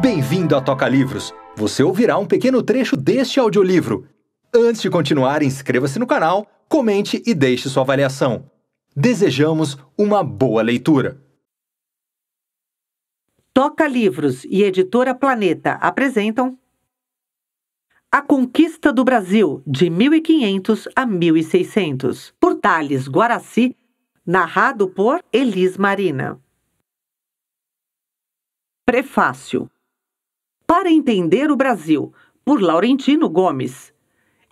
Bem-vindo à Toca Livros. Você ouvirá um pequeno trecho deste audiolivro. Antes de continuar, inscreva-se no canal, comente e deixe sua avaliação. Desejamos uma boa leitura. Toca Livros e Editora Planeta apresentam A Conquista do Brasil, de 1500 a 1600, por Thales Guaraci, narrado por Elis Marina. Prefácio para Entender o Brasil, por Laurentino Gomes.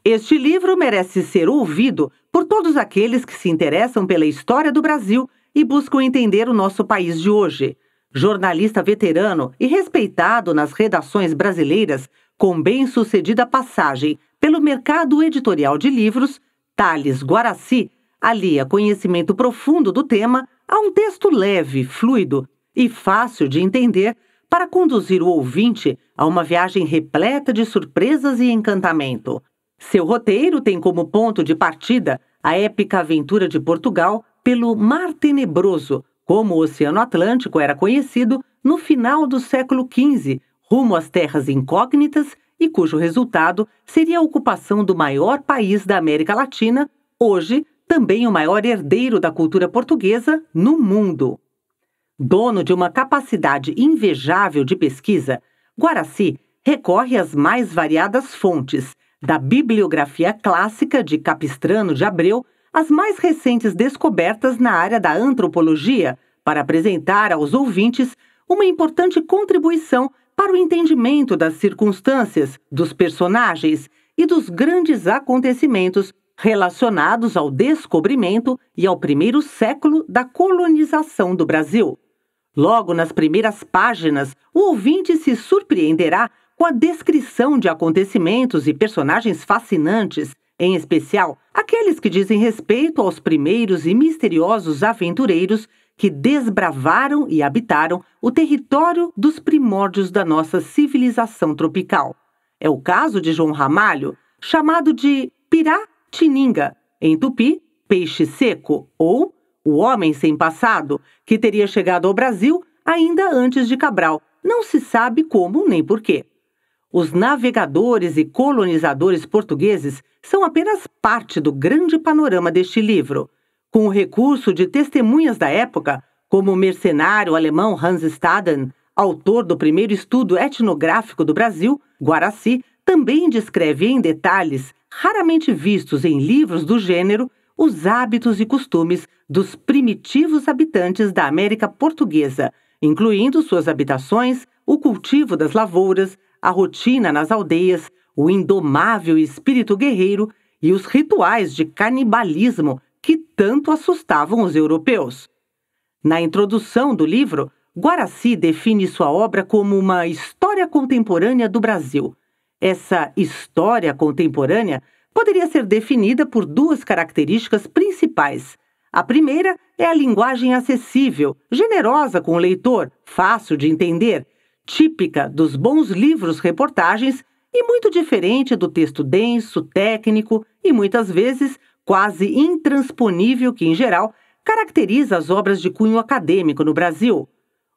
Este livro merece ser ouvido por todos aqueles que se interessam pela história do Brasil e buscam entender o nosso país de hoje. Jornalista veterano e respeitado nas redações brasileiras, com bem-sucedida passagem pelo mercado editorial de livros, Thales Guaraci alia conhecimento profundo do tema a um texto leve, fluido e fácil de entender para conduzir o ouvinte a uma viagem repleta de surpresas e encantamento. Seu roteiro tem como ponto de partida a épica aventura de Portugal pelo Mar Tenebroso, como o Oceano Atlântico era conhecido no final do século XV, rumo às terras incógnitas e cujo resultado seria a ocupação do maior país da América Latina, hoje também o maior herdeiro da cultura portuguesa no mundo. Dono de uma capacidade invejável de pesquisa, Guaraci recorre às mais variadas fontes, da bibliografia clássica de Capistrano de Abreu às mais recentes descobertas na área da antropologia, para apresentar aos ouvintes uma importante contribuição para o entendimento das circunstâncias, dos personagens e dos grandes acontecimentos relacionados ao descobrimento e ao primeiro século da colonização do Brasil. Logo nas primeiras páginas, o ouvinte se surpreenderá com a descrição de acontecimentos e personagens fascinantes, em especial aqueles que dizem respeito aos primeiros e misteriosos aventureiros que desbravaram e habitaram o território dos primórdios da nossa civilização tropical. É o caso de João Ramalho, chamado de Piratininga, em tupi, peixe seco ou o homem sem passado, que teria chegado ao Brasil ainda antes de Cabral, não se sabe como nem porquê. Os navegadores e colonizadores portugueses são apenas parte do grande panorama deste livro. Com o recurso de testemunhas da época, como o mercenário alemão Hans Staden, autor do primeiro estudo etnográfico do Brasil, Guaraci, também descreve em detalhes, raramente vistos em livros do gênero, os hábitos e costumes dos primitivos habitantes da América Portuguesa, incluindo suas habitações, o cultivo das lavouras, a rotina nas aldeias, o indomável espírito guerreiro e os rituais de canibalismo que tanto assustavam os europeus. Na introdução do livro, Guaraci define sua obra como uma história contemporânea do Brasil. Essa história contemporânea poderia ser definida por duas características principais. A primeira é a linguagem acessível, generosa com o leitor, fácil de entender, típica dos bons livros-reportagens e muito diferente do texto denso, técnico e muitas vezes quase intransponível que, em geral, caracteriza as obras de cunho acadêmico no Brasil.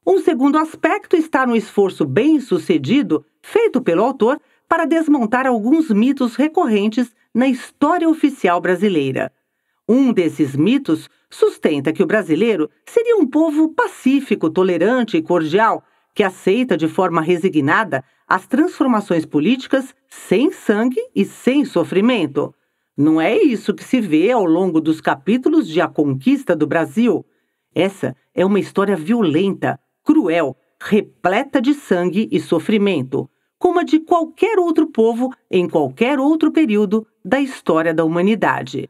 Um segundo aspecto está no esforço bem-sucedido feito pelo autor para desmontar alguns mitos recorrentes na história oficial brasileira. Um desses mitos sustenta que o brasileiro seria um povo pacífico, tolerante e cordial, que aceita de forma resignada as transformações políticas sem sangue e sem sofrimento. Não é isso que se vê ao longo dos capítulos de A Conquista do Brasil. Essa é uma história violenta, cruel, repleta de sangue e sofrimento como a de qualquer outro povo em qualquer outro período da história da humanidade.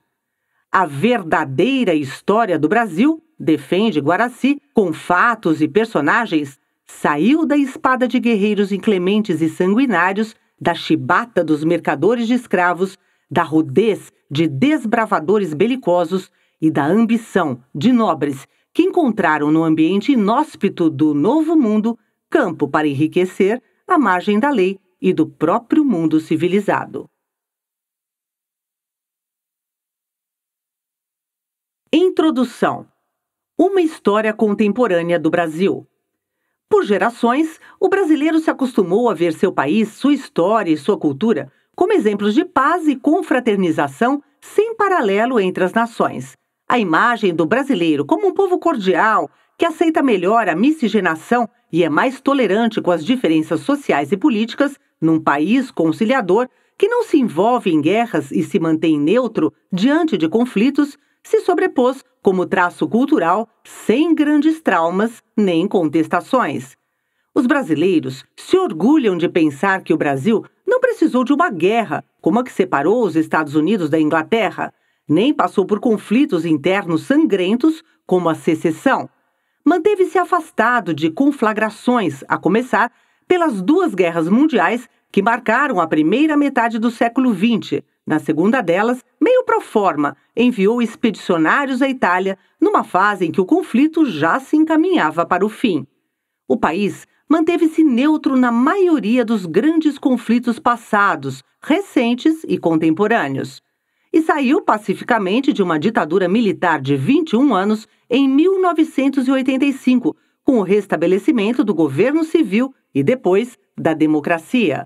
A verdadeira história do Brasil, defende Guaraci, com fatos e personagens, saiu da espada de guerreiros inclementes e sanguinários, da chibata dos mercadores de escravos, da rudez de desbravadores belicosos e da ambição de nobres que encontraram no ambiente inóspito do Novo Mundo campo para enriquecer à margem da lei e do próprio mundo civilizado. Introdução: Uma história contemporânea do Brasil. Por gerações, o brasileiro se acostumou a ver seu país, sua história e sua cultura como exemplos de paz e confraternização sem paralelo entre as nações. A imagem do brasileiro como um povo cordial, que aceita melhor a miscigenação e é mais tolerante com as diferenças sociais e políticas num país conciliador que não se envolve em guerras e se mantém neutro diante de conflitos, se sobrepôs como traço cultural sem grandes traumas nem contestações. Os brasileiros se orgulham de pensar que o Brasil não precisou de uma guerra, como a que separou os Estados Unidos da Inglaterra, nem passou por conflitos internos sangrentos, como a secessão, manteve-se afastado de conflagrações, a começar pelas duas guerras mundiais que marcaram a primeira metade do século XX. Na segunda delas, meio pro forma, enviou expedicionários à Itália numa fase em que o conflito já se encaminhava para o fim. O país manteve-se neutro na maioria dos grandes conflitos passados, recentes e contemporâneos. E saiu pacificamente de uma ditadura militar de 21 anos em 1985, com o restabelecimento do governo civil e depois da democracia.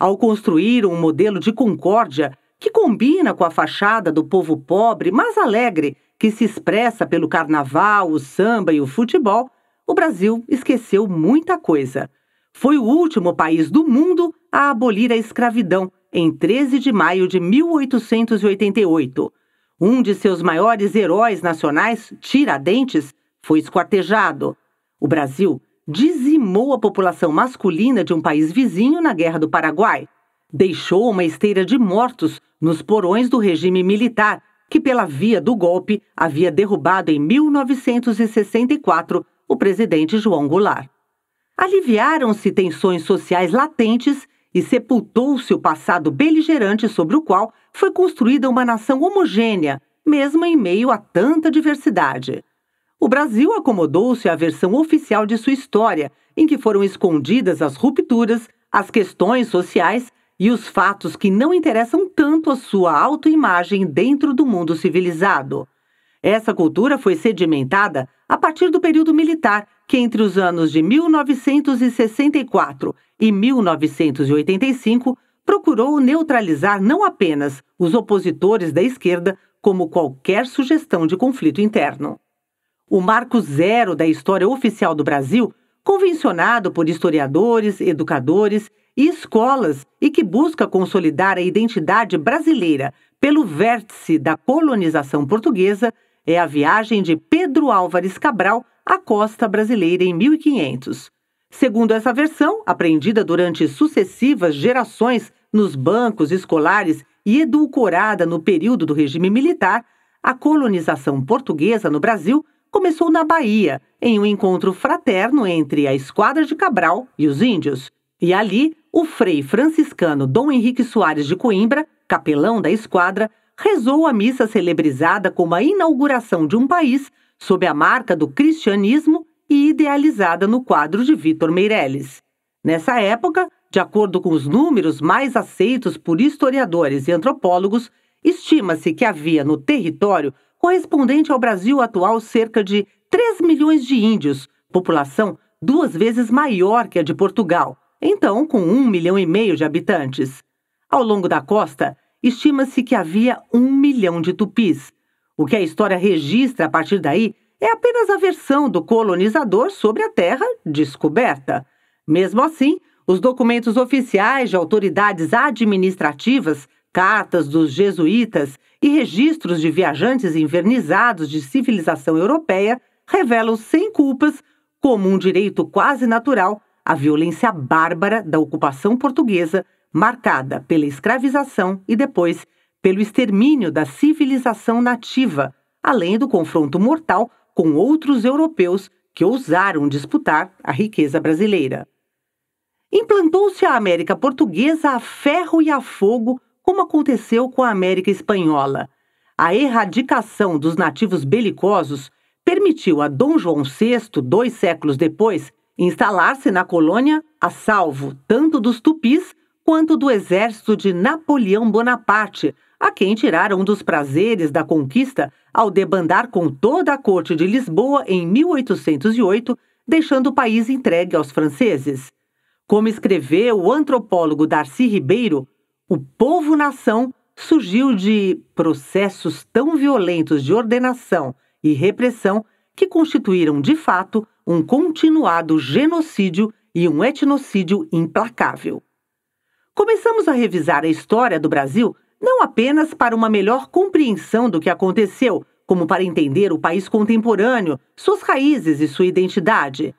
Ao construir um modelo de concórdia que combina com a fachada do povo pobre, mas alegre, que se expressa pelo carnaval, o samba e o futebol, o Brasil esqueceu muita coisa. Foi o último país do mundo a abolir a escravidão em 13 de maio de 1888. Um de seus maiores heróis nacionais, Tiradentes, foi esquartejado. O Brasil dizimou a população masculina de um país vizinho na Guerra do Paraguai. Deixou uma esteira de mortos nos porões do regime militar, que, pela via do golpe, havia derrubado em 1964 o presidente João Goulart. Aliviaram-se tensões sociais latentes e sepultou seu passado beligerante sobre o qual foi construída uma nação homogênea, mesmo em meio a tanta diversidade. O Brasil acomodou-se à versão oficial de sua história, em que foram escondidas as rupturas, as questões sociais e os fatos que não interessam tanto a sua autoimagem dentro do mundo civilizado. Essa cultura foi sedimentada a partir do período militar, que entre os anos de 1964 e 1985 procurou neutralizar não apenas os opositores da esquerda, como qualquer sugestão de conflito interno. O marco zero da história oficial do Brasil, convencionado por historiadores, educadores e escolas e que busca consolidar a identidade brasileira pelo vértice da colonização portuguesa, é a viagem de Pedro Álvares Cabral à costa brasileira em 1500. Segundo essa versão, aprendida durante sucessivas gerações nos bancos escolares e edulcorada no período do regime militar, a colonização portuguesa no Brasil começou na Bahia, em um encontro fraterno entre a esquadra de Cabral e os índios. E ali, o frei franciscano Dom Henrique Soares de Coimbra, capelão da esquadra, rezou a missa celebrizada como a inauguração de um país sob a marca do cristianismo e idealizada no quadro de Vitor Meirelles. Nessa época, de acordo com os números mais aceitos por historiadores e antropólogos, estima-se que havia no território correspondente ao Brasil atual cerca de 3 milhões de índios, população duas vezes maior que a de Portugal, então com um milhão e meio de habitantes. Ao longo da costa, estima-se que havia um milhão de tupis. O que a história registra a partir daí é apenas a versão do colonizador sobre a terra descoberta. Mesmo assim, os documentos oficiais de autoridades administrativas, cartas dos jesuítas e registros de viajantes invernizados de civilização europeia revelam sem culpas, como um direito quase natural, a violência bárbara da ocupação portuguesa marcada pela escravização e depois pelo extermínio da civilização nativa, além do confronto mortal com outros europeus que ousaram disputar a riqueza brasileira. Implantou-se a América Portuguesa a ferro e a fogo, como aconteceu com a América Espanhola. A erradicação dos nativos belicosos permitiu a Dom João VI, dois séculos depois, instalar-se na colônia a salvo tanto dos tupis quanto do exército de Napoleão Bonaparte, a quem tiraram um dos prazeres da conquista ao debandar com toda a corte de Lisboa em 1808, deixando o país entregue aos franceses. Como escreveu o antropólogo Darcy Ribeiro, o povo-nação surgiu de processos tão violentos de ordenação e repressão que constituíram, de fato, um continuado genocídio e um etnocídio implacável começamos a revisar a história do Brasil não apenas para uma melhor compreensão do que aconteceu, como para entender o país contemporâneo, suas raízes e sua identidade.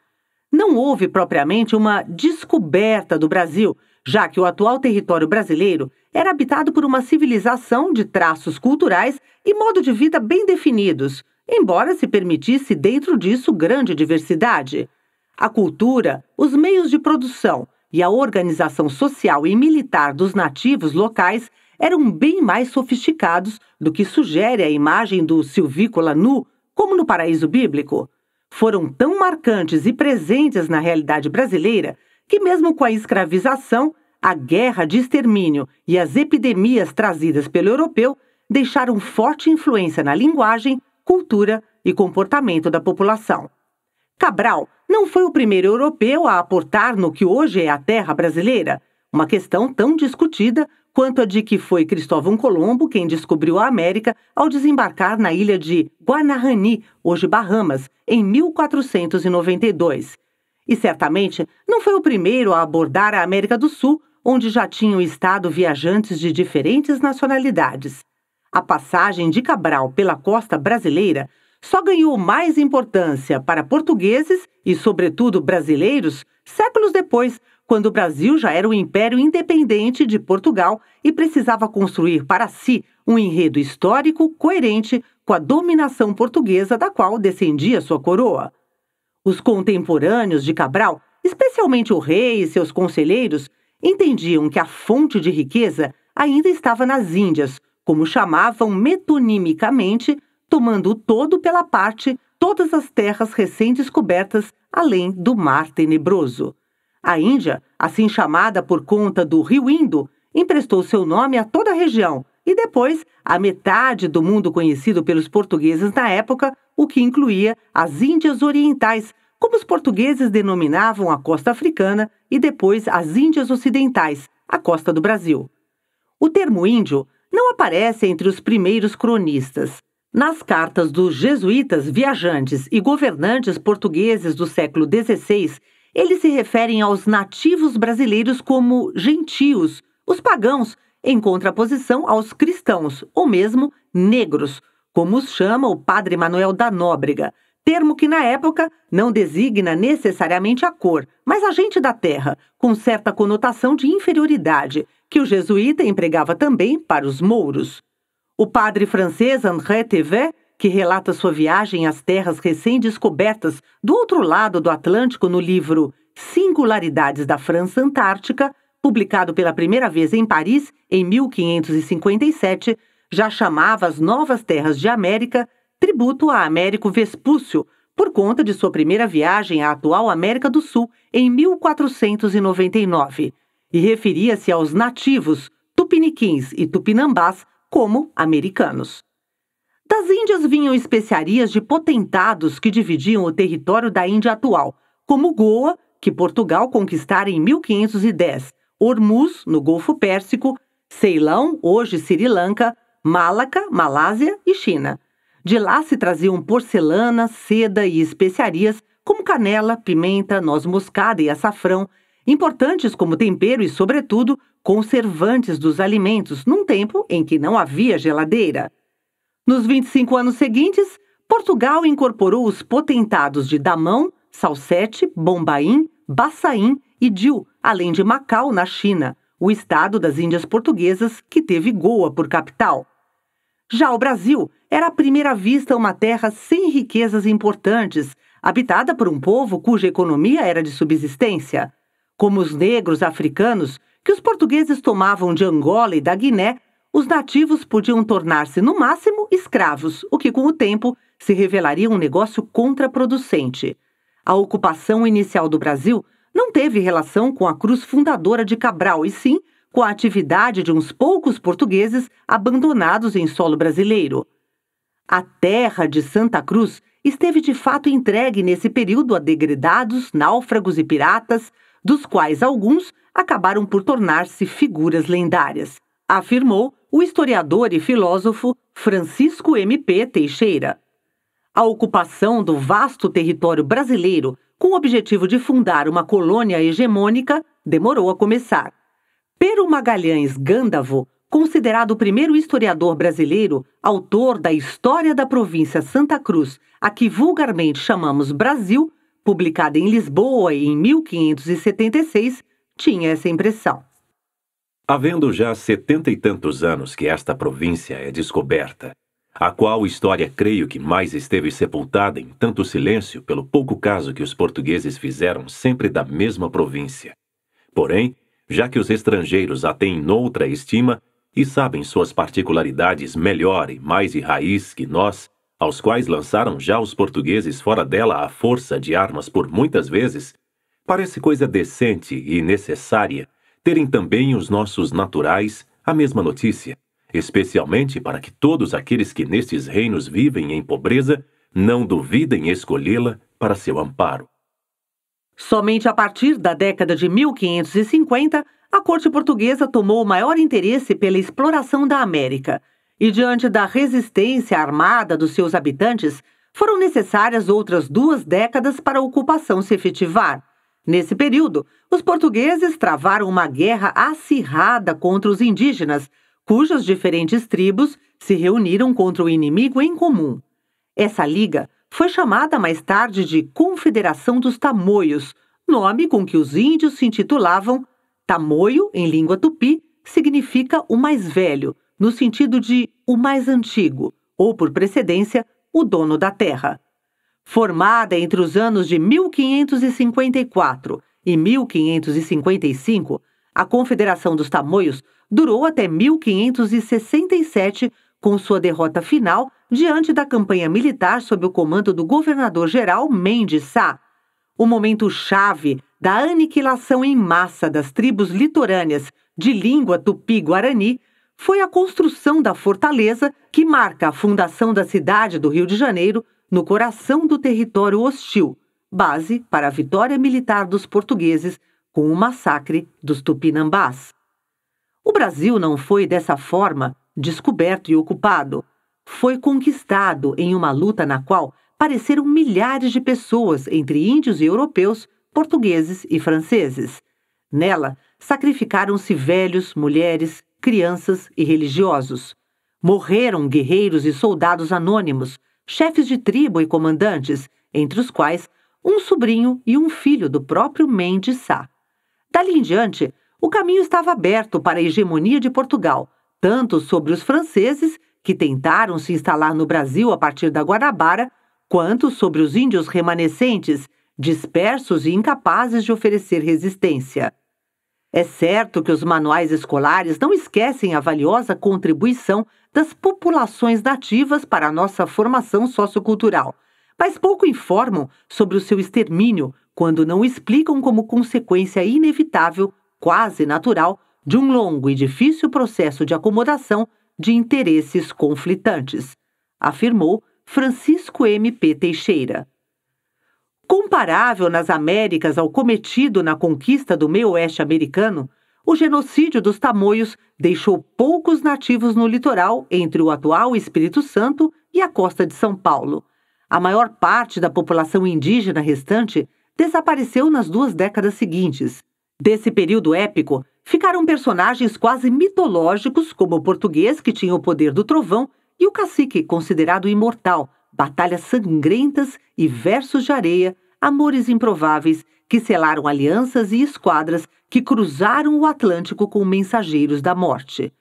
Não houve propriamente uma descoberta do Brasil, já que o atual território brasileiro era habitado por uma civilização de traços culturais e modo de vida bem definidos, embora se permitisse dentro disso grande diversidade. A cultura, os meios de produção, e a organização social e militar dos nativos locais eram bem mais sofisticados do que sugere a imagem do silvícola nu, como no paraíso bíblico. Foram tão marcantes e presentes na realidade brasileira que, mesmo com a escravização, a guerra de extermínio e as epidemias trazidas pelo europeu deixaram forte influência na linguagem, cultura e comportamento da população. Cabral não foi o primeiro europeu a aportar no que hoje é a terra brasileira, uma questão tão discutida quanto a de que foi Cristóvão Colombo quem descobriu a América ao desembarcar na ilha de Guanahani, hoje Bahamas, em 1492. E certamente não foi o primeiro a abordar a América do Sul, onde já tinham estado viajantes de diferentes nacionalidades. A passagem de Cabral pela costa brasileira só ganhou mais importância para portugueses e, sobretudo, brasileiros séculos depois, quando o Brasil já era um império independente de Portugal e precisava construir para si um enredo histórico coerente com a dominação portuguesa da qual descendia sua coroa. Os contemporâneos de Cabral, especialmente o rei e seus conselheiros, entendiam que a fonte de riqueza ainda estava nas Índias, como chamavam metonimicamente tomando todo pela parte todas as terras recém-descobertas além do Mar Tenebroso. A Índia, assim chamada por conta do rio Indo, emprestou seu nome a toda a região e depois a metade do mundo conhecido pelos portugueses na época, o que incluía as Índias Orientais, como os portugueses denominavam a costa africana, e depois as Índias Ocidentais, a costa do Brasil. O termo índio não aparece entre os primeiros cronistas, nas cartas dos jesuítas, viajantes e governantes portugueses do século XVI, eles se referem aos nativos brasileiros como gentios, os pagãos, em contraposição aos cristãos, ou mesmo negros, como os chama o padre Manuel da Nóbrega, termo que na época não designa necessariamente a cor, mas a gente da terra, com certa conotação de inferioridade, que o jesuíta empregava também para os mouros. O padre francês André Thévet, que relata sua viagem às terras recém-descobertas do outro lado do Atlântico no livro Singularidades da França Antártica, publicado pela primeira vez em Paris em 1557, já chamava as novas terras de América tributo a Américo Vespúcio, por conta de sua primeira viagem à atual América do Sul em 1499, e referia-se aos nativos, tupiniquins e tupinambás como americanos. Das Índias vinham especiarias de potentados que dividiam o território da Índia atual, como Goa, que Portugal conquistara em 1510, Hormuz, no Golfo Pérsico, Ceilão, hoje Sri Lanka, Malaca, Malásia e China. De lá se traziam porcelana, seda e especiarias como canela, pimenta, noz moscada e açafrão, importantes como tempero e, sobretudo, conservantes dos alimentos, num tempo em que não havia geladeira. Nos 25 anos seguintes, Portugal incorporou os potentados de Damão, Salsete, Bombaim, Bassaim e Diu, além de Macau, na China, o estado das Índias Portuguesas que teve Goa por capital. Já o Brasil era à primeira vista uma terra sem riquezas importantes, habitada por um povo cuja economia era de subsistência. Como os negros africanos que os portugueses tomavam de Angola e da Guiné, os nativos podiam tornar-se, no máximo, escravos, o que, com o tempo, se revelaria um negócio contraproducente. A ocupação inicial do Brasil não teve relação com a cruz fundadora de Cabral, e sim com a atividade de uns poucos portugueses abandonados em solo brasileiro. A terra de Santa Cruz esteve de fato entregue nesse período a degradados, náufragos e piratas, dos quais alguns acabaram por tornar-se figuras lendárias, afirmou o historiador e filósofo Francisco M. P. Teixeira. A ocupação do vasto território brasileiro com o objetivo de fundar uma colônia hegemônica demorou a começar. Pero Magalhães Gândavo, considerado o primeiro historiador brasileiro, autor da História da Província Santa Cruz, a que vulgarmente chamamos Brasil, publicada em Lisboa em 1576, tinha essa impressão. Havendo já setenta e tantos anos que esta província é descoberta, a qual história creio que mais esteve sepultada em tanto silêncio pelo pouco caso que os portugueses fizeram sempre da mesma província. Porém, já que os estrangeiros a têm noutra estima e sabem suas particularidades melhor e mais de raiz que nós, aos quais lançaram já os portugueses fora dela à força de armas por muitas vezes, parece coisa decente e necessária terem também os nossos naturais a mesma notícia, especialmente para que todos aqueles que nestes reinos vivem em pobreza não duvidem escolhê-la para seu amparo. Somente a partir da década de 1550, a corte portuguesa tomou o maior interesse pela exploração da América – e diante da resistência armada dos seus habitantes, foram necessárias outras duas décadas para a ocupação se efetivar. Nesse período, os portugueses travaram uma guerra acirrada contra os indígenas, cujas diferentes tribos se reuniram contra o inimigo em comum. Essa liga foi chamada mais tarde de Confederação dos Tamoios, nome com que os índios se intitulavam. Tamoio, em língua tupi, significa o mais velho, no sentido de o mais antigo, ou por precedência, o dono da terra. Formada entre os anos de 1554 e 1555, a Confederação dos Tamoios durou até 1567, com sua derrota final diante da campanha militar sob o comando do governador-geral Mendes Sá. O momento chave da aniquilação em massa das tribos litorâneas de língua tupi-guarani foi a construção da fortaleza que marca a fundação da cidade do Rio de Janeiro no coração do território hostil, base para a vitória militar dos portugueses com o massacre dos tupinambás. O Brasil não foi dessa forma descoberto e ocupado. Foi conquistado em uma luta na qual pareceram milhares de pessoas entre índios e europeus, portugueses e franceses. Nela, sacrificaram-se velhos, mulheres, crianças e religiosos. Morreram guerreiros e soldados anônimos, chefes de tribo e comandantes, entre os quais um sobrinho e um filho do próprio Mendes Sá. Dali em diante, o caminho estava aberto para a hegemonia de Portugal, tanto sobre os franceses, que tentaram se instalar no Brasil a partir da Guanabara, quanto sobre os índios remanescentes, dispersos e incapazes de oferecer resistência. É certo que os manuais escolares não esquecem a valiosa contribuição das populações nativas para a nossa formação sociocultural, mas pouco informam sobre o seu extermínio quando não explicam como consequência inevitável, quase natural, de um longo e difícil processo de acomodação de interesses conflitantes, afirmou Francisco M. P. Teixeira comparável nas Américas ao cometido na conquista do meio oeste americano, o genocídio dos tamoios deixou poucos nativos no litoral entre o atual Espírito Santo e a costa de São Paulo. A maior parte da população indígena restante desapareceu nas duas décadas seguintes. Desse período épico, ficaram personagens quase mitológicos, como o português, que tinha o poder do trovão, e o cacique, considerado imortal, batalhas sangrentas e versos de areia amores improváveis que selaram alianças e esquadras que cruzaram o Atlântico com mensageiros da morte.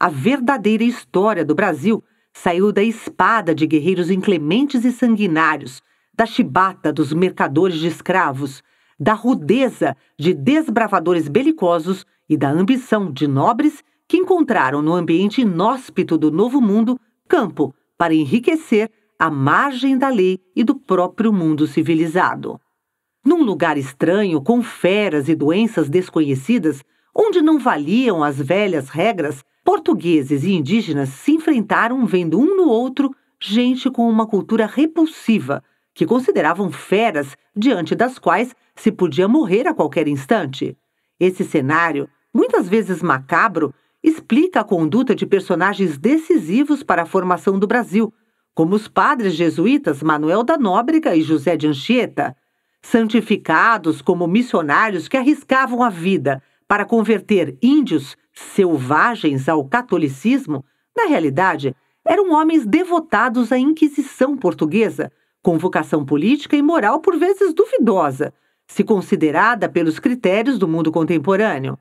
A verdadeira história do Brasil saiu da espada de guerreiros inclementes e sanguinários, da chibata dos mercadores de escravos, da rudeza de desbravadores belicosos e da ambição de nobres que encontraram no ambiente inóspito do Novo Mundo campo para enriquecer à margem da lei e do próprio mundo civilizado. Num lugar estranho, com feras e doenças desconhecidas, onde não valiam as velhas regras, portugueses e indígenas se enfrentaram vendo um no outro gente com uma cultura repulsiva, que consideravam feras diante das quais se podia morrer a qualquer instante. Esse cenário, muitas vezes macabro, explica a conduta de personagens decisivos para a formação do Brasil, como os padres jesuítas Manuel da Nóbrega e José de Anchieta, santificados como missionários que arriscavam a vida para converter índios selvagens ao catolicismo, na realidade, eram homens devotados à Inquisição portuguesa, com vocação política e moral por vezes duvidosa, se considerada pelos critérios do mundo contemporâneo.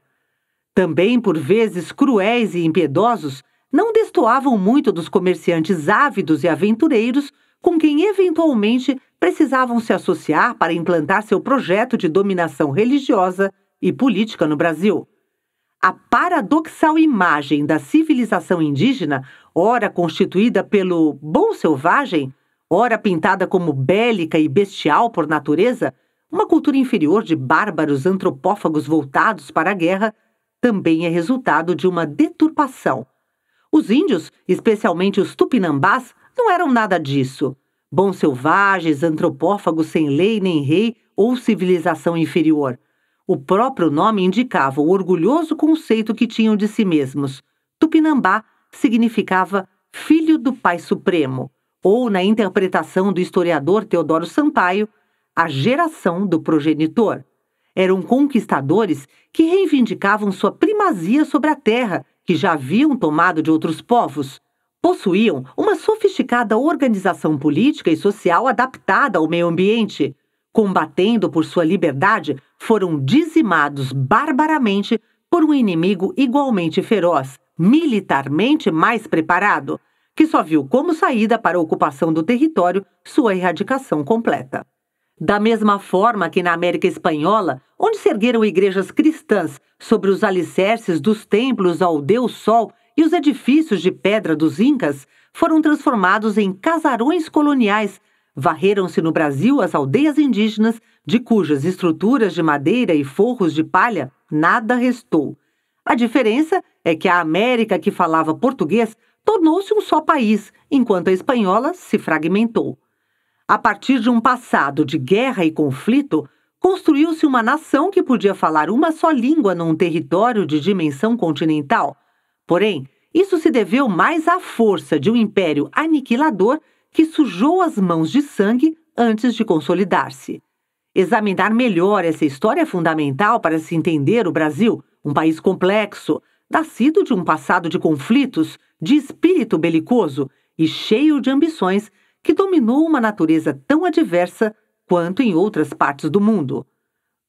Também por vezes cruéis e impiedosos, não destoavam muito dos comerciantes ávidos e aventureiros com quem eventualmente precisavam se associar para implantar seu projeto de dominação religiosa e política no Brasil. A paradoxal imagem da civilização indígena, ora constituída pelo bom selvagem, ora pintada como bélica e bestial por natureza, uma cultura inferior de bárbaros antropófagos voltados para a guerra, também é resultado de uma deturpação os índios, especialmente os tupinambás, não eram nada disso. Bons selvagens, antropófagos sem lei nem rei ou civilização inferior. O próprio nome indicava o orgulhoso conceito que tinham de si mesmos. Tupinambá significava filho do Pai Supremo, ou, na interpretação do historiador Teodoro Sampaio, a geração do progenitor. Eram conquistadores que reivindicavam sua primazia sobre a terra que já haviam tomado de outros povos, possuíam uma sofisticada organização política e social adaptada ao meio ambiente. Combatendo por sua liberdade, foram dizimados barbaramente por um inimigo igualmente feroz, militarmente mais preparado, que só viu como saída para a ocupação do território sua erradicação completa. Da mesma forma que na América Espanhola, onde se ergueram igrejas cristãs sobre os alicerces dos templos ao Deus Sol e os edifícios de pedra dos Incas, foram transformados em casarões coloniais. Varreram-se no Brasil as aldeias indígenas, de cujas estruturas de madeira e forros de palha nada restou. A diferença é que a América que falava português tornou-se um só país, enquanto a espanhola se fragmentou. A partir de um passado de guerra e conflito, construiu-se uma nação que podia falar uma só língua num território de dimensão continental. Porém, isso se deveu mais à força de um império aniquilador que sujou as mãos de sangue antes de consolidar-se. Examinar melhor essa história é fundamental para se entender o Brasil, um país complexo, nascido de um passado de conflitos, de espírito belicoso e cheio de ambições que dominou uma natureza tão adversa quanto em outras partes do mundo.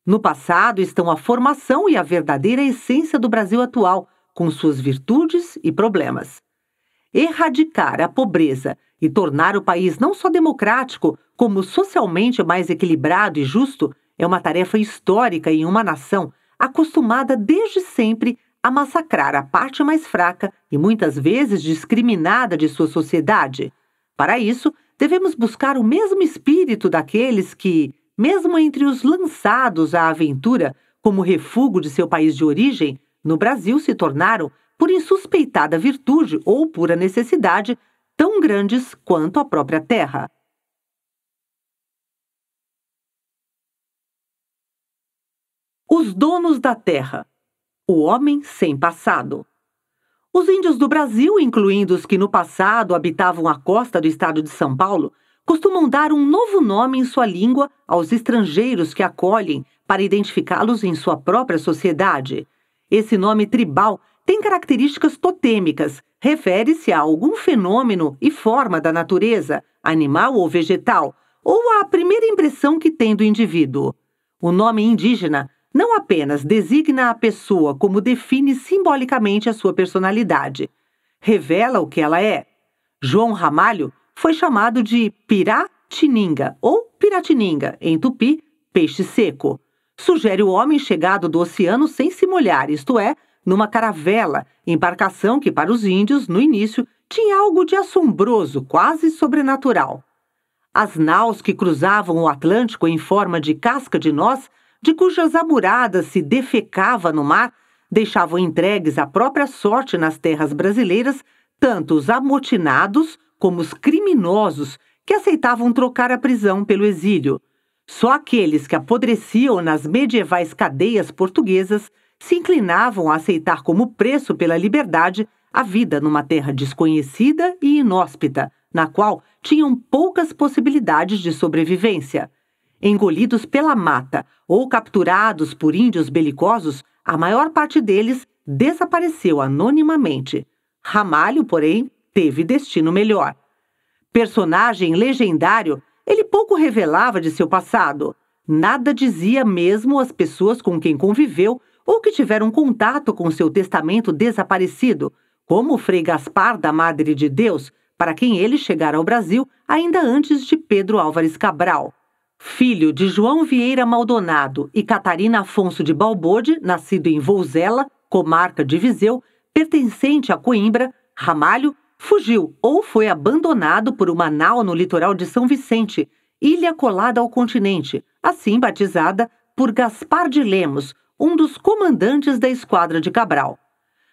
No passado estão a formação e a verdadeira essência do Brasil atual, com suas virtudes e problemas. Erradicar a pobreza e tornar o país não só democrático, como socialmente mais equilibrado e justo, é uma tarefa histórica em uma nação acostumada desde sempre a massacrar a parte mais fraca e muitas vezes discriminada de sua sociedade. Para isso, devemos buscar o mesmo espírito daqueles que, mesmo entre os lançados à aventura como refúgio de seu país de origem, no Brasil se tornaram, por insuspeitada virtude ou pura necessidade, tão grandes quanto a própria terra. Os donos da terra. O homem sem passado. Os índios do Brasil, incluindo os que no passado habitavam a costa do estado de São Paulo, costumam dar um novo nome em sua língua aos estrangeiros que acolhem para identificá-los em sua própria sociedade. Esse nome tribal tem características totêmicas, refere-se a algum fenômeno e forma da natureza, animal ou vegetal, ou à primeira impressão que tem do indivíduo. O nome indígena não apenas designa a pessoa como define simbolicamente a sua personalidade, revela o que ela é. João Ramalho foi chamado de piratininga ou piratininga, em tupi, peixe seco. Sugere o homem chegado do oceano sem se molhar, isto é, numa caravela, embarcação que para os índios, no início, tinha algo de assombroso, quase sobrenatural. As naus que cruzavam o Atlântico em forma de casca de noz de cujas amuradas se defecava no mar, deixavam entregues à própria sorte nas terras brasileiras tanto os amotinados como os criminosos que aceitavam trocar a prisão pelo exílio. Só aqueles que apodreciam nas medievais cadeias portuguesas se inclinavam a aceitar como preço pela liberdade a vida numa terra desconhecida e inóspita, na qual tinham poucas possibilidades de sobrevivência. Engolidos pela mata ou capturados por índios belicosos, a maior parte deles desapareceu anonimamente. Ramalho, porém, teve destino melhor. Personagem legendário, ele pouco revelava de seu passado. Nada dizia mesmo as pessoas com quem conviveu ou que tiveram contato com seu testamento desaparecido, como o Frei Gaspar da Madre de Deus, para quem ele chegara ao Brasil ainda antes de Pedro Álvares Cabral filho de João Vieira Maldonado e Catarina Afonso de Balbode, nascido em Vouzela, comarca de Viseu, pertencente a Coimbra, Ramalho, fugiu ou foi abandonado por uma nau no litoral de São Vicente, ilha colada ao continente, assim batizada por Gaspar de Lemos, um dos comandantes da esquadra de Cabral.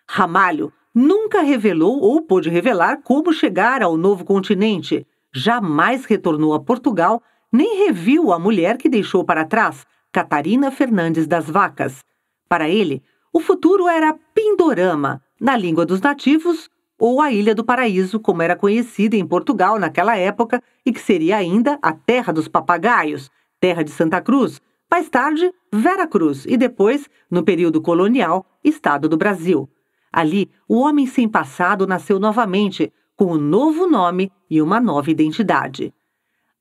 Ramalho nunca revelou ou pôde revelar como chegar ao novo continente. Jamais retornou a Portugal nem reviu a mulher que deixou para trás, Catarina Fernandes das Vacas. Para ele, o futuro era Pindorama, na língua dos nativos, ou a Ilha do Paraíso, como era conhecida em Portugal naquela época e que seria ainda a terra dos papagaios, terra de Santa Cruz, mais tarde, Vera Cruz e depois, no período colonial, Estado do Brasil. Ali, o homem sem passado nasceu novamente, com um novo nome e uma nova identidade.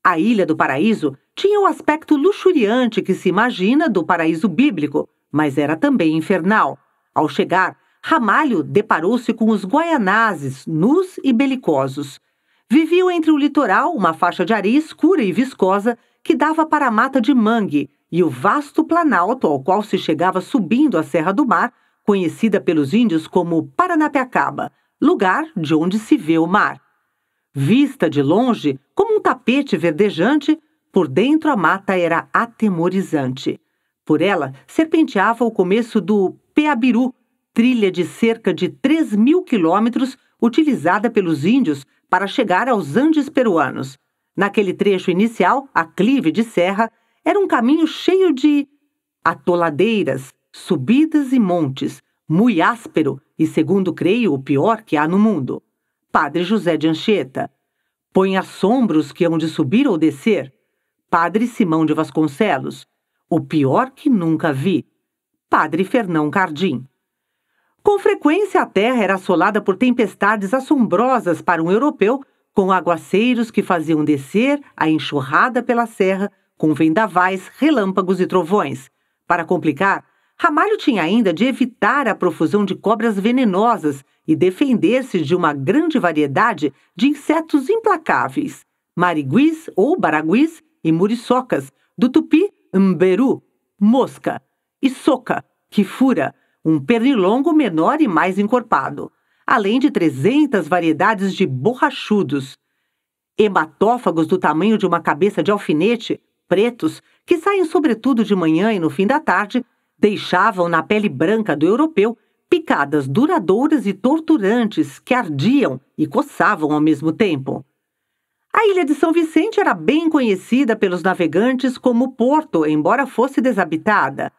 A Ilha do Paraíso tinha o aspecto luxuriante que se imagina do paraíso bíblico, mas era também infernal. Ao chegar, Ramalho deparou-se com os guaianazes, nus e belicosos. Viviam entre o litoral uma faixa de areia escura e viscosa que dava para a mata de mangue e o vasto planalto ao qual se chegava subindo a Serra do Mar, conhecida pelos índios como Paranapiacaba, lugar de onde se vê o mar. Vista de longe, como um tapete verdejante, por dentro a mata era atemorizante. Por ela, serpenteava o começo do Peabiru, trilha de cerca de 3 mil quilômetros utilizada pelos índios para chegar aos Andes peruanos. Naquele trecho inicial, a clive de serra era um caminho cheio de atoladeiras, subidas e montes, muito áspero e, segundo creio, o pior que há no mundo. Padre José de Anchieta. Põe assombros que hão de subir ou descer. Padre Simão de Vasconcelos. O pior que nunca vi. Padre Fernão Cardim. Com frequência a terra era assolada por tempestades assombrosas para um europeu, com aguaceiros que faziam descer a enxurrada pela serra, com vendavais, relâmpagos e trovões. Para complicar, Ramalho tinha ainda de evitar a profusão de cobras venenosas e defender-se de uma grande variedade de insetos implacáveis, mariguis ou baraguis e muriçocas, do tupi mberu, mosca, e soca, que fura, um pernilongo menor e mais encorpado, além de 300 variedades de borrachudos, hematófagos do tamanho de uma cabeça de alfinete, pretos, que saem sobretudo de manhã e no fim da tarde deixavam na pele branca do europeu picadas duradouras e torturantes que ardiam e coçavam ao mesmo tempo. A ilha de São Vicente era bem conhecida pelos navegantes como porto, embora fosse desabitada.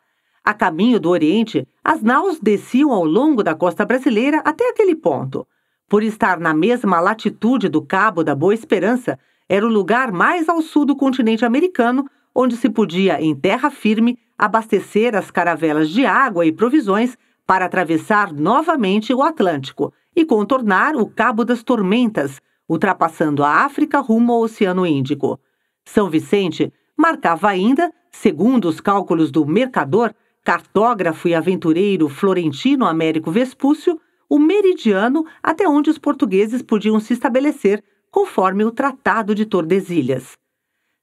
A caminho do Oriente, as naus desciam ao longo da costa brasileira até aquele ponto. Por estar na mesma latitude do Cabo da Boa Esperança, era o lugar mais ao sul do continente americano onde se podia, em terra firme, abastecer as caravelas de água e provisões para atravessar novamente o Atlântico e contornar o Cabo das Tormentas, ultrapassando a África rumo ao Oceano Índico. São Vicente marcava ainda, segundo os cálculos do mercador, cartógrafo e aventureiro florentino Américo Vespúcio, o meridiano até onde os portugueses podiam se estabelecer, conforme o Tratado de Tordesilhas.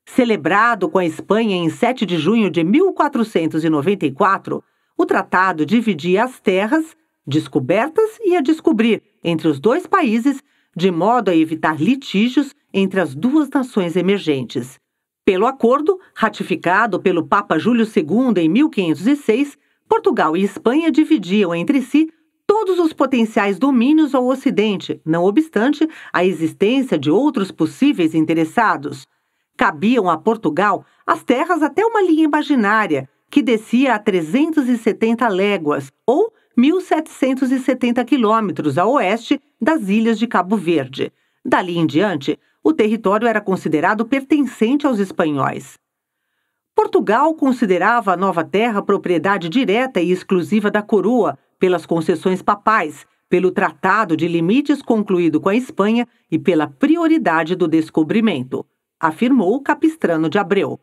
Celebrado com a Espanha em 7 de junho de 1494, o tratado dividia as terras descobertas e a descobrir entre os dois países, de modo a evitar litígios entre as duas nações emergentes. Pelo acordo, ratificado pelo Papa Júlio II em 1506, Portugal e Espanha dividiam entre si todos os potenciais domínios ao Ocidente, não obstante a existência de outros possíveis interessados. Cabiam a Portugal as terras até uma linha imaginária, que descia a 370 léguas, ou 1.770 quilômetros a oeste das ilhas de Cabo Verde. Dali em diante, o território era considerado pertencente aos espanhóis. Portugal considerava a nova terra propriedade direta e exclusiva da coroa, pelas concessões papais, pelo Tratado de Limites concluído com a Espanha e pela prioridade do descobrimento afirmou o capistrano de Abreu.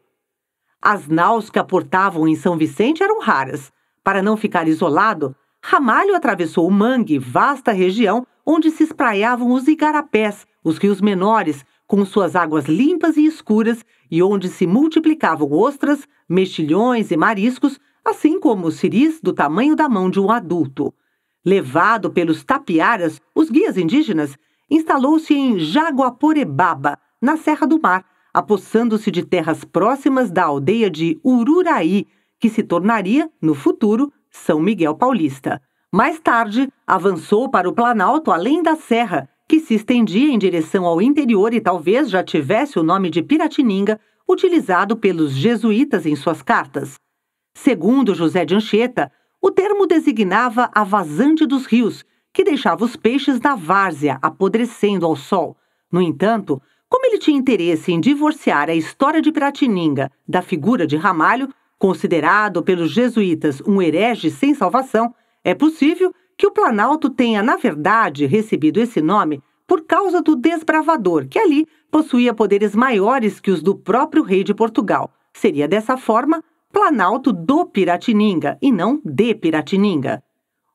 As naus que aportavam em São Vicente eram raras. Para não ficar isolado, Ramalho atravessou o Mangue, vasta região onde se espraiavam os igarapés, os rios menores, com suas águas limpas e escuras, e onde se multiplicavam ostras, mexilhões e mariscos, assim como ciris do tamanho da mão de um adulto. Levado pelos tapiaras, os guias indígenas, instalou-se em Jaguaporebaba, na Serra do Mar, apossando-se de terras próximas da aldeia de Ururaí, que se tornaria, no futuro, São Miguel Paulista. Mais tarde, avançou para o Planalto além da Serra, que se estendia em direção ao interior e talvez já tivesse o nome de Piratininga, utilizado pelos jesuítas em suas cartas. Segundo José de Anchieta, o termo designava a vazante dos rios, que deixava os peixes na várzea, apodrecendo ao sol. No entanto, como ele tinha interesse em divorciar a história de Piratininga da figura de Ramalho, considerado pelos jesuítas um herege sem salvação, é possível que o Planalto tenha, na verdade, recebido esse nome por causa do desbravador, que ali possuía poderes maiores que os do próprio rei de Portugal. Seria dessa forma Planalto do Piratininga e não de Piratininga.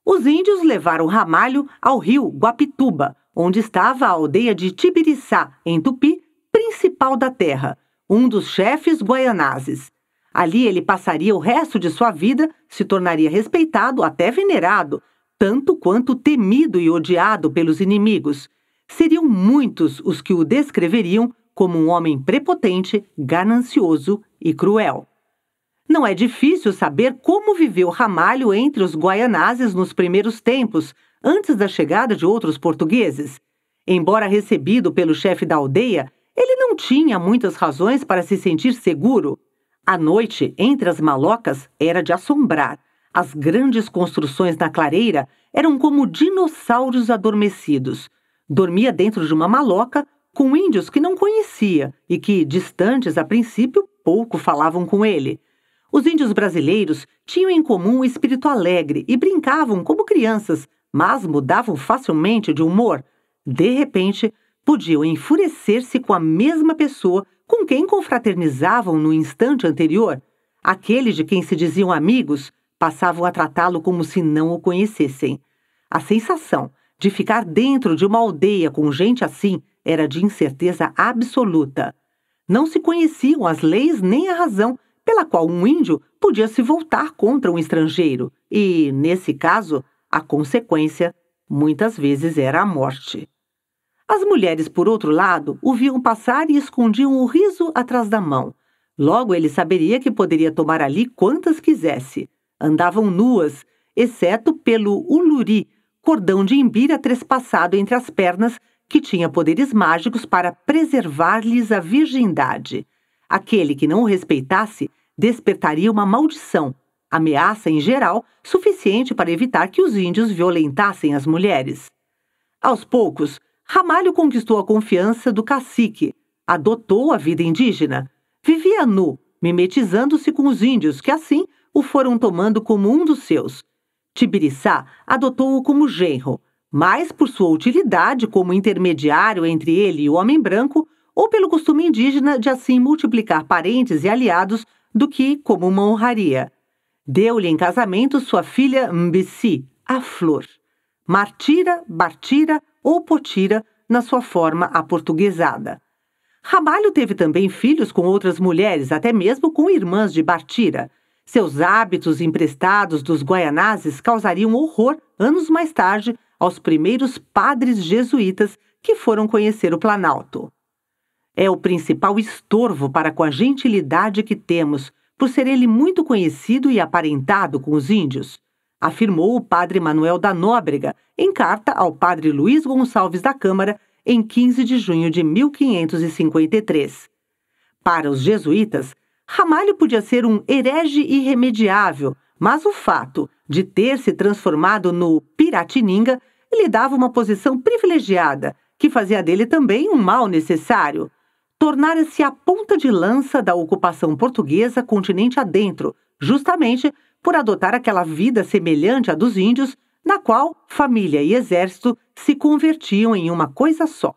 Os índios levaram Ramalho ao rio Guapituba, onde estava a aldeia de Tibiriçá, em Tupi, principal da terra, um dos chefes guaianazes. Ali ele passaria o resto de sua vida, se tornaria respeitado, até venerado, tanto quanto temido e odiado pelos inimigos. Seriam muitos os que o descreveriam como um homem prepotente, ganancioso e cruel. Não é difícil saber como viveu Ramalho entre os guaianazes nos primeiros tempos, antes da chegada de outros portugueses. Embora recebido pelo chefe da aldeia, ele não tinha muitas razões para se sentir seguro. A noite, entre as malocas, era de assombrar. As grandes construções na clareira eram como dinossauros adormecidos. Dormia dentro de uma maloca com índios que não conhecia e que, distantes a princípio, pouco falavam com ele. Os índios brasileiros tinham em comum um espírito alegre e brincavam como crianças, mas mudavam facilmente de humor. De repente, podiam enfurecer-se com a mesma pessoa com quem confraternizavam no instante anterior. Aqueles de quem se diziam amigos passavam a tratá-lo como se não o conhecessem. A sensação de ficar dentro de uma aldeia com gente assim era de incerteza absoluta. Não se conheciam as leis nem a razão pela qual um índio podia se voltar contra um estrangeiro e, nesse caso, a consequência, muitas vezes, era a morte. As mulheres, por outro lado, o viam passar e escondiam o riso atrás da mão. Logo ele saberia que poderia tomar ali quantas quisesse. Andavam nuas, exceto pelo uluri, cordão de imbira trespassado entre as pernas, que tinha poderes mágicos para preservar-lhes a virgindade. Aquele que não o respeitasse despertaria uma maldição, ameaça em geral suficiente para evitar que os índios violentassem as mulheres. Aos poucos, Ramalho conquistou a confiança do cacique, adotou a vida indígena, vivia nu, mimetizando-se com os índios que assim o foram tomando como um dos seus. Tibiriçá adotou-o como genro, mais por sua utilidade como intermediário entre ele e o homem branco, ou pelo costume indígena de assim multiplicar parentes e aliados do que como uma honraria. Deu-lhe em casamento sua filha Mbisi, a flor. Martira, Bartira ou Potira na sua forma aportuguesada. Ramalho teve também filhos com outras mulheres, até mesmo com irmãs de Bartira. Seus hábitos emprestados dos guaianazes causariam horror anos mais tarde aos primeiros padres jesuítas que foram conhecer o Planalto. É o principal estorvo para com a gentilidade que temos, por ser ele muito conhecido e aparentado com os índios, afirmou o padre Manuel da Nóbrega em carta ao padre Luiz Gonçalves da Câmara em 15 de junho de 1553. Para os jesuítas, Ramalho podia ser um herege irremediável, mas o fato de ter se transformado no Piratininga lhe dava uma posição privilegiada, que fazia dele também um mal necessário, tornara-se a ponta de lança da ocupação portuguesa continente adentro, justamente por adotar aquela vida semelhante à dos índios, na qual família e exército se convertiam em uma coisa só.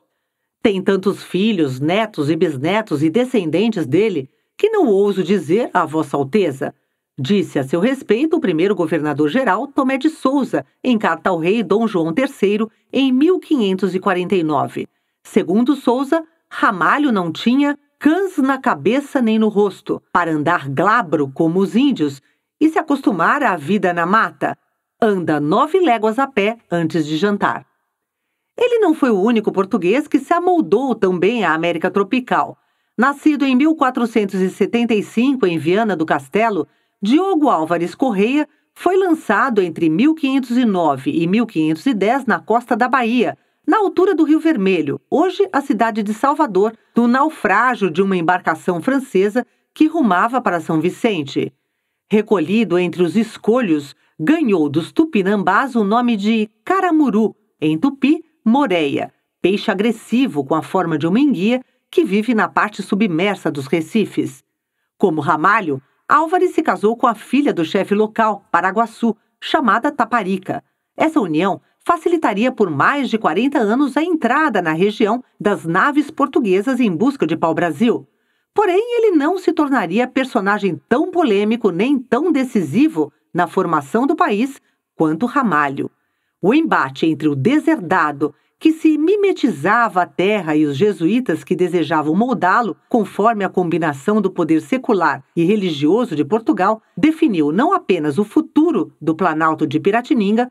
Tem tantos filhos, netos e bisnetos e descendentes dele que não ouso dizer a Vossa Alteza. Disse a seu respeito o primeiro governador-geral Tomé de Souza, em carta ao rei Dom João III, em 1549. Segundo Souza, Ramalho não tinha cãs na cabeça nem no rosto, para andar glabro como os índios e se acostumar à vida na mata. Anda nove léguas a pé antes de jantar. Ele não foi o único português que se amoldou também à América tropical. Nascido em 1475 em Viana do Castelo, Diogo Álvares Correia foi lançado entre 1509 e 1510 na costa da Bahia, na altura do Rio Vermelho, hoje a cidade de Salvador, do naufrágio de uma embarcação francesa que rumava para São Vicente. Recolhido entre os escolhos, ganhou dos tupinambás o nome de caramuru, em tupi, moreia, peixe agressivo com a forma de uma enguia que vive na parte submersa dos recifes. Como Ramalho, Álvares se casou com a filha do chefe local, Paraguaçu, chamada Taparica. Essa união facilitaria por mais de 40 anos a entrada na região das naves portuguesas em busca de pau-brasil. Porém, ele não se tornaria personagem tão polêmico nem tão decisivo na formação do país quanto Ramalho. O embate entre o deserdado, que se mimetizava à terra, e os jesuítas que desejavam moldá-lo conforme a combinação do poder secular e religioso de Portugal, definiu não apenas o futuro do Planalto de Piratininga,